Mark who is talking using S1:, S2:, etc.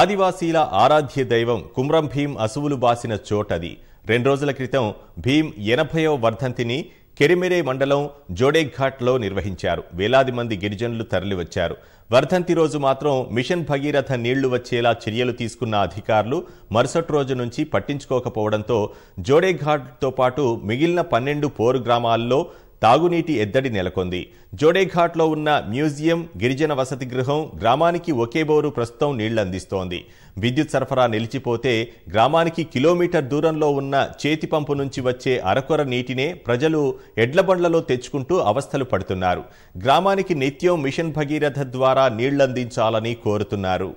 S1: ఆదివాసీల ఆరాధ్య దైవం కుమ్రం భీం అసువులు బాసిన చోటది రెండు రోజుల క్రితం భీం ఎనభయో వర్ధంతిని కెరిమెరే మండలం జోడేఘాట్లో నిర్వహించారు వేలాది మంది గిరిజనులు తరలివచ్చారు వర్ధంతి రోజు మాత్రం మిషన్ భగీరథ నీళ్లు వచ్చేలా చర్యలు తీసుకున్న అధికారులు మరుసటి రోజు నుంచి పట్టించుకోకపోవడంతో జోడేఘాట్తో పాటు మిగిలిన పన్నెండు పోరు గ్రామాల్లో తాగునీటి ఎద్దడి నెలకొంది జోడేఘాట్లో ఉన్న మ్యూజియం గిరిజన వసతి గృహం గ్రామానికి ఒకే బోరు ప్రస్తుతం నీళ్లందిస్తోంది విద్యుత్ సరఫరా నిలిచిపోతే గ్రామానికి కిలోమీటర్ దూరంలో ఉన్న చేతి పంపు నుంచి వచ్చే అరకొర నీటినే ప్రజలు ఎడ్లబండ్లలో తెచ్చుకుంటూ అవస్థలు పడుతున్నారు గ్రామానికి నిత్యం మిషన్ భగీరథ ద్వారా నీళ్లందించాలని కోరుతున్నారు